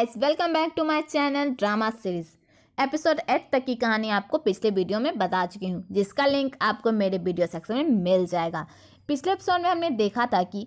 guys welcome back to my channel drama series episode eight तक की कहानी आपको पिछले वीडियो में बता चुकी हूँ जिसका लिंक आपको मेरे वीडियो सेक्शन में मिल जाएगा पिछले एपिसोड में हमने देखा था कि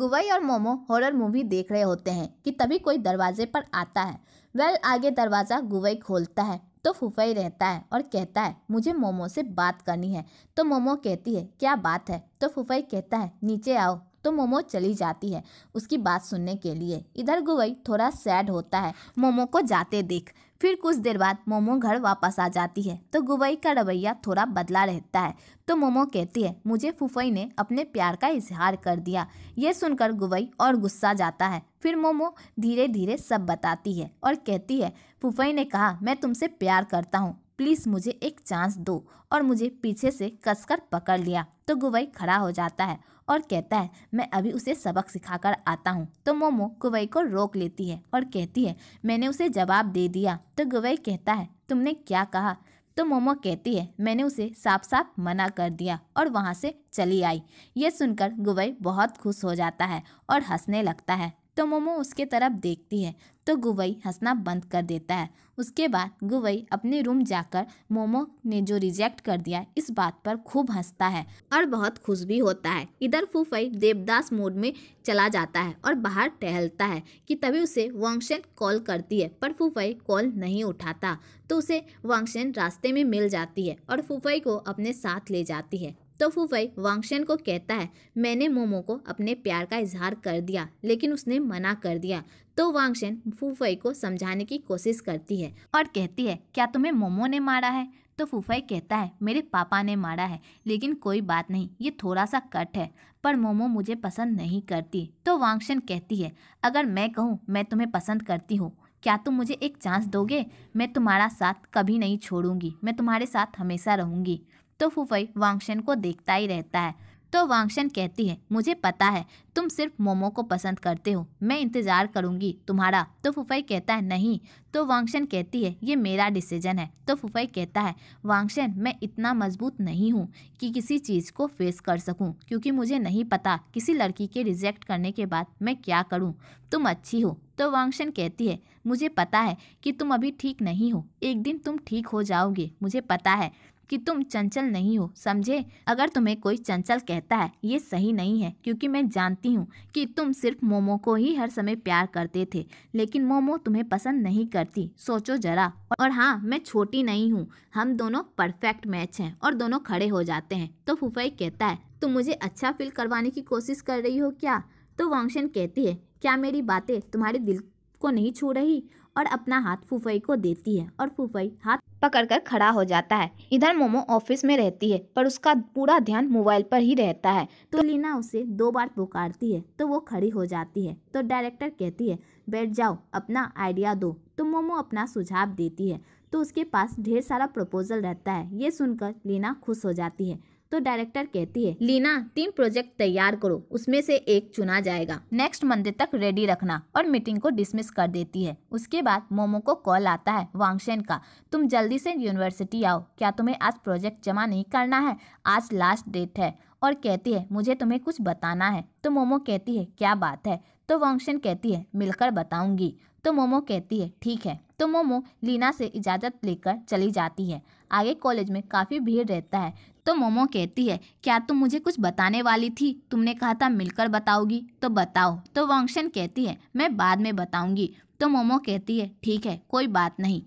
गुवई और मोमो हॉरर मूवी देख रहे होते हैं कि तभी कोई दरवाजे पर आता है वेल आगे दरवाज़ा गुवई खोलता है तो फुफई रहता है और कहता है मुझे मोमो से बात करनी है तो मोमो कहती है क्या बात है तो फुफई कहता है नीचे आओ तो मोमो चली जाती है उसकी बात सुनने के लिए इधर गुवई थोड़ा सैड होता है मोमो को जाते देख फिर कुछ देर बाद मोमो घर वापस आ जाती है तो गुवई का रवैया थोड़ा बदला रहता है तो मोमो कहती है मुझे फुफई ने अपने प्यार का इजहार कर दिया ये सुनकर गुवई और गुस्सा जाता है फिर मोमो धीरे धीरे सब बताती है और कहती है फुफई ने कहा मैं तुमसे प्यार करता हूँ प्लीज़ मुझे एक चांस दो और मुझे पीछे से कसकर पकड़ लिया तो गुवई खड़ा हो जाता है और कहता है मैं अभी उसे सबक सिखाकर आता हूँ तो मोमो गुवई को रोक लेती है और कहती है मैंने उसे जवाब दे दिया तो गुवई कहता है तुमने क्या कहा तो मोमो कहती है मैंने उसे साफ साफ मना कर दिया और वहाँ से चली आई ये सुनकर गुवई बहुत खुश हो जाता है और हंसने लगता है तो मोमो उसके तरफ देखती है तो गुवई हंसना बंद कर देता है उसके बाद गुवई अपने रूम जाकर मोमो ने जो रिजेक्ट कर दिया इस बात पर खूब हंसता है और बहुत खुश भी होता है इधर फूफई देवदास मोड में चला जाता है और बाहर टहलता है कि तभी उसे वांगशेन कॉल करती है पर फूफई कॉल नहीं उठाता तो उसे वांगशेन रास्ते में मिल जाती है और फूफई को अपने साथ ले जाती है तो फुफई वांगशेन को कहता है मैंने मोमो को अपने प्यार का इजहार कर दिया लेकिन उसने मना कर दिया तो वांगशेन फूफई को समझाने की कोशिश करती है और कहती है क्या तुम्हें मोमो ने मारा है तो फूफई कहता है मेरे पापा ने मारा है लेकिन कोई बात नहीं ये थोड़ा सा कट है पर मोमो मुझे पसंद नहीं करती तो वांगशेन कहती है अगर मैं कहूँ मैं तुम्हें पसंद करती हूँ क्या तुम मुझे एक चांस दोगे मैं तुम्हारा साथ कभी नहीं छोड़ूंगी मैं तुम्हारे साथ हमेशा रहूंगी तो फुफई वांगशन को देखता ही रहता है तो वांगशन कहती है मुझे पता है तुम सिर्फ मोमो को पसंद करते हो मैं इंतज़ार करूंगी तुम्हारा तो फुफई कहता है नहीं तो वांगशन कहती है ये मेरा डिसीजन है तो फुफई कहता है वांगशन मैं इतना मजबूत नहीं हूँ कि किसी चीज़ को फेस कर सकूँ क्योंकि मुझे नहीं पता किसी लड़की के रिजेक्ट करने के बाद मैं क्या करूँ तुम अच्छी हो तो वांगशन कहती है मुझे पता है कि तुम अभी ठीक नहीं हो एक दिन तुम ठीक हो जाओगे मुझे पता है कि तुम चंचल नहीं हो समझे अगर तुम्हें कोई चंचल कहता है ये सही नहीं है क्योंकि मैं जानती हूँ कि तुम सिर्फ मोमो को ही हर समय प्यार करते थे लेकिन मोमो तुम्हें पसंद नहीं करती सोचो जरा और हाँ मैं छोटी नहीं हूँ हम दोनों परफेक्ट मैच हैं और दोनों खड़े हो जाते हैं तो फुफाई कहता है तुम मुझे अच्छा फील करवाने की कोशिश कर रही हो क्या तो वांगशन कहती है क्या मेरी बातें तुम्हारे दिल को नहीं छू रही और अपना हाथ फुफई को देती है और फुफई हाथ पकड़कर खड़ा हो जाता है इधर मोमो ऑफिस में रहती है पर उसका पूरा ध्यान मोबाइल पर ही रहता है तो लीना उसे दो बार पुकारती है तो वो खड़ी हो जाती है तो डायरेक्टर कहती है बैठ जाओ अपना आइडिया दो तो मोमो अपना सुझाव देती है तो उसके पास ढेर सारा प्रपोजल रहता है ये सुनकर लीना खुश हो जाती है तो डायरेक्टर कहती है लीना तीन प्रोजेक्ट तैयार करो उसमें से एक चुना जाएगा नेक्स्ट मंडे तक रेडी रखना और मीटिंग को डिसमिस कर देती है उसके बाद मोमो को कॉल आता है वांगशेन का तुम जल्दी से यूनिवर्सिटी आओ क्या तुम्हें आज प्रोजेक्ट जमा नहीं करना है आज लास्ट डेट है और कहती है मुझे तुम्हें कुछ बताना है तो मोमो कहती है क्या बात है तो वंशन कहती है मिलकर बताऊंगी तो मोमो कहती है ठीक है तो मोमो लीना से इजाज़त लेकर चली जाती है आगे कॉलेज में काफ़ी भीड़ रहता है तो मोमो कहती है क्या तुम मुझे कुछ बताने वाली थी तुमने कहा था मिलकर बताओगी तो बताओ तो वंशन कहती है मैं बाद में बताऊंगी तो मोमो कहती है ठीक है कोई बात नहीं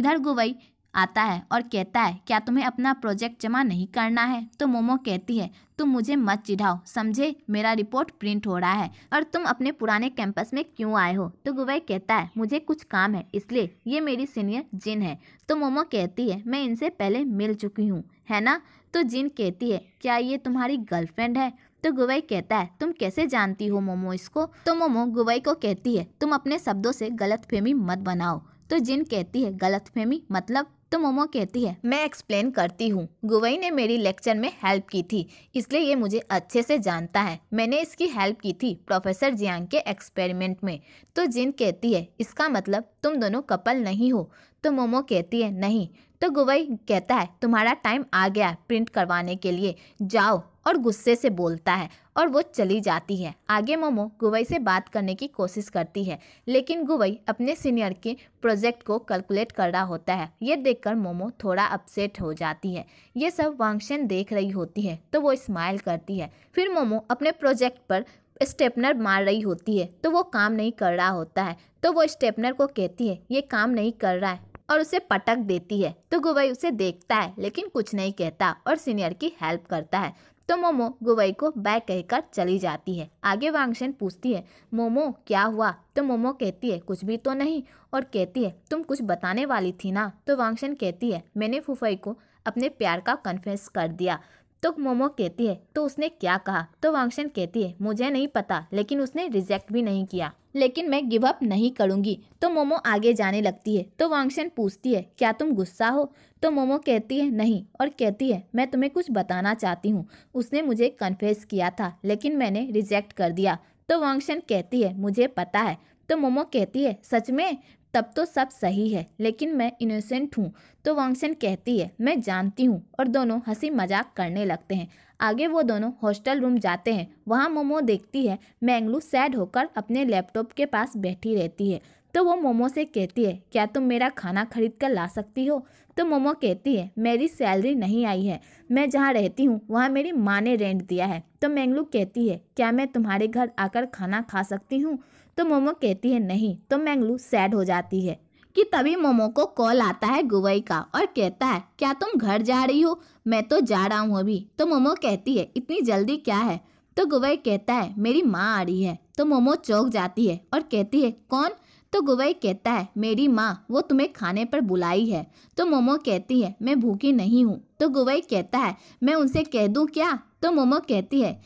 इधर गुवई आता है और कहता है क्या तुम्हें अपना प्रोजेक्ट जमा नहीं करना है तो मोमो कहती है तुम मुझे मत चिढ़ाओ समझे मेरा रिपोर्ट प्रिंट हो रहा है और तुम अपने पुराने कैंपस में क्यों आए हो तो गुवे कहता है मुझे कुछ काम है इसलिए ये मेरी सीनियर जिन है तो मोमो कहती है मैं इनसे पहले मिल चुकी हूँ है ना तो जिन कहती है क्या ये तुम्हारी गर्लफ्रेंड है तो गुवई कहता है तुम कैसे जानती हो मोमो इसको तो मोमो गुवई को कहती है तुम अपने शब्दों से गलतफहमी मत बनाओ तो जिन कहती है गलतफहमी मतलब तो मोमो कहती है मैं एक्सप्लेन करती हूँ गुवई ने मेरी लेक्चर में हेल्प की थी इसलिए ये मुझे अच्छे से जानता है मैंने इसकी हेल्प की थी प्रोफेसर जियांग के एक्सपेरिमेंट में तो जिन कहती है इसका मतलब तुम दोनों कपल नहीं हो तो मोमो कहती है नहीं तो गुवई कहता है तुम्हारा टाइम आ गया प्रिंट करवाने के लिए जाओ और गुस्से से बोलता है और वो चली जाती है आगे मोमो गुवई से बात करने की कोशिश करती है लेकिन गुवई अपने सीनियर के प्रोजेक्ट को कैलकुलेट कर रहा होता है ये देखकर मोमो थोड़ा अपसेट हो जाती है ये सब वांगशन देख रही होती है तो वो स्माइल करती है फिर मोमो अपने प्रोजेक्ट पर स्टेपनर मार रही होती है तो वो काम नहीं कर रहा होता है तो वो स्टेपनर को कहती है ये काम नहीं कर रहा है और उसे पटक देती है तो गुबई उसे देखता है लेकिन कुछ नहीं कहता और सीनियर की हेल्प करता है तो मोमो गुवई को बाय कहकर चली जाती है आगे वांगशेन पूछती है मोमो क्या हुआ तो मोमो कहती है कुछ भी तो नहीं और कहती है तुम कुछ बताने वाली थी ना तो वांगशेन कहती है मैंने फुफई को अपने प्यार का कन्फेस कर दिया तो मोमो कहती है तो उसने क्या कहा तो वांगशेन कहती है मुझे नहीं पता लेकिन उसने रिजेक्ट भी नहीं किया लेकिन मैं गिव अप नहीं करूँगी तो मोमो आगे जाने लगती है तो वांगशन पूछती है क्या तुम गुस्सा हो तो मोमो कहती है नहीं और कहती है मैं तुम्हें कुछ बताना चाहती हूँ उसने मुझे कन्फेस किया था लेकिन मैंने रिजेक्ट कर दिया तो वांगशन कहती है मुझे पता है तो मोमो कहती है सच में तब तो सब सही है लेकिन मैं इनोसेंट हूँ तो वांगशन कहती है मैं जानती हूँ और दोनों हंसी मजाक करने लगते हैं आगे वो दोनों हॉस्टल रूम जाते हैं वहाँ मोमो देखती है मैंगलू सैड होकर अपने लैपटॉप के पास बैठी रहती है तो वो मोमो से कहती है क्या तुम मेरा खाना खरीद कर ला सकती हो तो मोमो कहती है मेरी सैलरी नहीं आई है मैं जहाँ रहती हूँ वहाँ मेरी माँ ने रेंट दिया है तो मैंगलू कहती है क्या मैं तुम्हारे घर आकर खाना खा सकती हूँ तो मोमो कहती है नहीं तो मैंगलू सैड हो जाती है कि तभी मोमो को कॉल आता है गुवई का और कहता है क्या तुम घर जा रही हो मैं तो जा रहा हूँ अभी तो मोमो कहती है इतनी जल्दी क्या है तो गुवई कहता है मेरी माँ आ रही है तो मोमो चौक जाती है और कहती है कौन तो गुवई कहता है मेरी माँ वो तुम्हें खाने पर बुलाई है तो मोमो कहती है मैं भूखी नहीं हूँ तो गुवई कहता है मैं उनसे कह दूँ क्या तो मोमो कहती है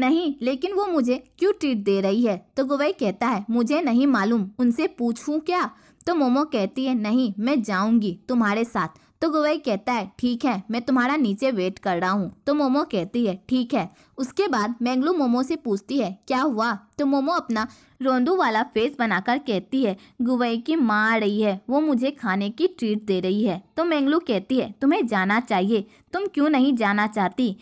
नहीं लेकिन वो मुझे क्यों ट्रीट दे रही है तो गुवई कहता है मुझे नहीं मालूम उनसे पूछूं क्या तो मोमो कहती है नहीं मैं जाऊंगी तुम्हारे साथ तो गुवई कहता है ठीक है मैं तुम्हारा नीचे वेट कर रहा हूँ तो मोमो कहती है ठीक है उसके बाद मैंगलू मोमो से पूछती है क्या हुआ तो मोमो अपना रोंदू वाला फेस बनाकर कहती है गुवई की माँ आ रही है वो मुझे खाने की ट्रीट दे रही है तो मैंगलू कहती है तुम्हें जाना चाहिए तुम क्यों नहीं जाना चाहती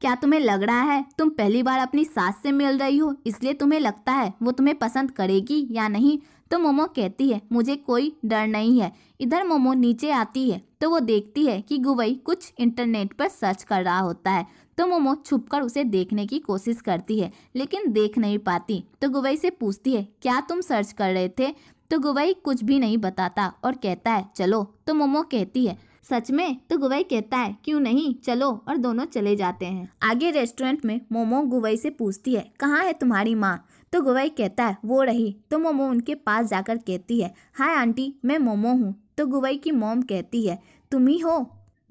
क्या तुम्हें लग रहा है तुम पहली बार अपनी सास से मिल रही हो इसलिए तुम्हें लगता है वो तुम्हें पसंद करेगी या नहीं तो मोमो कहती है मुझे कोई डर नहीं है इधर मोमो नीचे आती है तो वो देखती है कि गुवई कुछ इंटरनेट पर सर्च कर रहा होता है तो मोमो छुपकर उसे देखने की कोशिश करती है लेकिन देख नहीं पाती तो गुवई से पूछती है क्या तुम सर्च कर रहे थे तो गुवई कुछ भी नहीं बताता और कहता है चलो तो मोमो कहती है सच में तो गुवाई कहता है क्यों नहीं चलो और दोनों चले जाते हैं आगे रेस्टोरेंट में मोमो गुवई से पूछती है कहाँ है तुम्हारी माँ तो गुवई कहता है वो रही तो मोमो उनके पास जाकर कहती है हाय आंटी मैं मोमो हूँ तो गुवाई की मोम कहती है तुम ही हो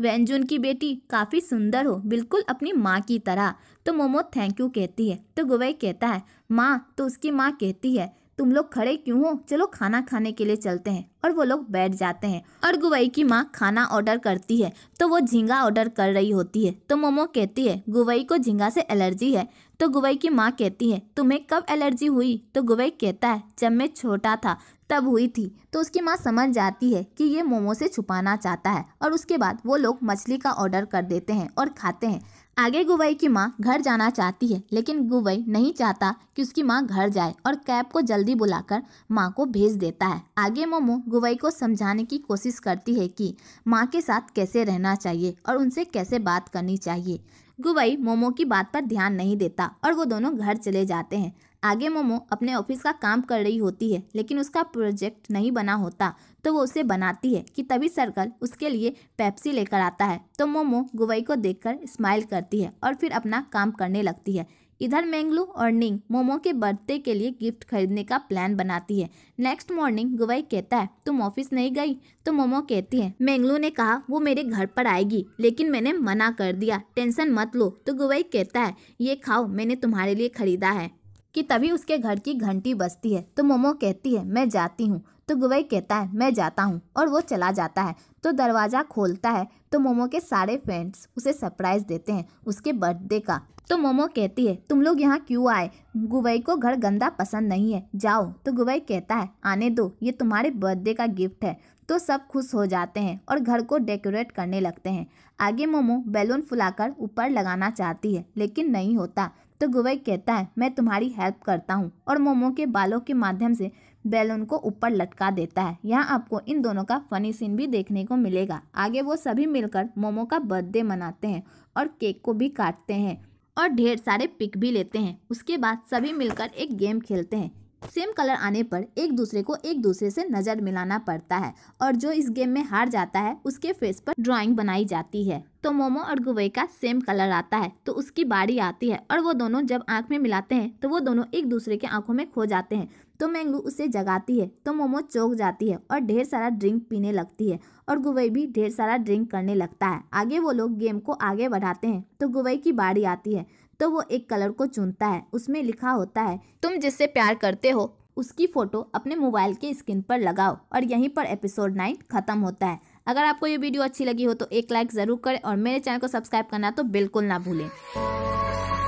वेंजुन की बेटी काफ़ी सुंदर हो बिल्कुल अपनी माँ की तरह तो मोमो थैंक यू कहती है तो गुवई कहता है माँ तो उसकी माँ कहती है तुम लोग खड़े क्यों हो चलो खाना खाने के लिए चलते हैं और वो लोग बैठ जाते हैं और गुवई की माँ खाना ऑर्डर करती है तो वो झींगा ऑर्डर कर रही होती है तो मोमो कहती है गुवई को झींगा से एलर्जी है तो गुवई की माँ कहती है तुम्हें कब एलर्जी हुई तो गुवई कहता है जब मैं छोटा था तब हुई थी तो उसकी माँ समझ जाती है कि ये मोमो से छुपाना चाहता है और उसके बाद वो लोग मछली का ऑर्डर कर देते हैं और खाते हैं आगे गुवई की माँ घर जाना चाहती है लेकिन गुवई नहीं चाहता कि उसकी माँ घर जाए और कैब को जल्दी बुलाकर माँ को भेज देता है आगे मोमो गुवई को समझाने की कोशिश करती है कि माँ के साथ कैसे रहना चाहिए और उनसे कैसे बात करनी चाहिए गुवई मोमो की बात पर ध्यान नहीं देता और वो दोनों घर चले जाते हैं आगे मोमो अपने ऑफिस का काम कर रही होती है लेकिन उसका प्रोजेक्ट नहीं बना होता तो वो उसे बनाती है कि तभी सर्कल उसके लिए पैप्सी लेकर आता है तो मोमो गुवई को देखकर स्माइल करती है और फिर अपना काम करने लगती है इधर मेंगलू और निंग मोमो के बर्थडे के लिए गिफ्ट खरीदने का प्लान बनाती है नेक्स्ट मॉर्निंग गुवाई कहता है तुम ऑफिस नहीं गई तो मोमो कहती है मेंगलू ने कहा वो मेरे घर पर आएगी लेकिन मैंने मना कर दिया टेंशन मत लो तो गुवई कहता है ये खाओ मैंने तुम्हारे लिए खरीदा है कि तभी उसके घर की घंटी बजती है तो मोमो कहती है मैं जाती हूँ तो गुबई कहता है मैं जाता हूँ और वो चला जाता है तो दरवाज़ा खोलता है तो मोमो के सारे फ्रेंड्स उसे सरप्राइज़ देते हैं उसके बर्थडे का तो मोमो कहती है तुम लोग यहाँ क्यों आए गुबई को घर गंदा पसंद नहीं है जाओ तो गुबई कहता है आने दो ये तुम्हारे बर्थडे का गिफ्ट है तो सब खुश हो जाते हैं और घर को डेकोरेट करने लगते हैं आगे मोमो बैलून फुलाकर ऊपर लगाना चाहती है लेकिन नहीं होता तो गुवई कहता है मैं तुम्हारी हेल्प करता हूँ और मोमो के बालों के माध्यम से बैलून को ऊपर लटका देता है यहाँ आपको इन दोनों का फनी सीन भी देखने को मिलेगा आगे वो सभी मिलकर मोमो का बर्थडे मनाते हैं और केक को भी काटते हैं और ढेर सारे पिक भी लेते हैं उसके बाद सभी मिलकर एक गेम खेलते हैं सेम कलर आने पर एक दूसरे को एक दूसरे से नज़र मिलाना पड़ता है और जो इस गेम में हार जाता है उसके फेस पर ड्राइंग बनाई जाती है तो मोमो और गुवे का सेम कलर आता है तो उसकी बारी आती है और वो दोनों जब आँख में मिलाते हैं तो वो दोनों एक दूसरे के आँखों में खो जाते हैं तो मैंगू उसे जगाती है तो मोमो चौक जाती है और ढेर सारा ड्रिंक पीने लगती है और गुबई भी ढेर सारा ड्रिंक करने लगता है आगे वो लोग गेम को आगे बढ़ाते हैं तो गुवई की बारी आती है तो वो एक कलर को चुनता है उसमें लिखा होता है तुम जिससे प्यार करते हो उसकी फ़ोटो अपने मोबाइल के स्क्रीन पर लगाओ और यहीं पर एपिसोड नाइन ख़त्म होता है अगर आपको ये वीडियो अच्छी लगी हो तो एक लाइक ज़रूर करें और मेरे चैनल को सब्सक्राइब करना तो बिल्कुल ना भूलें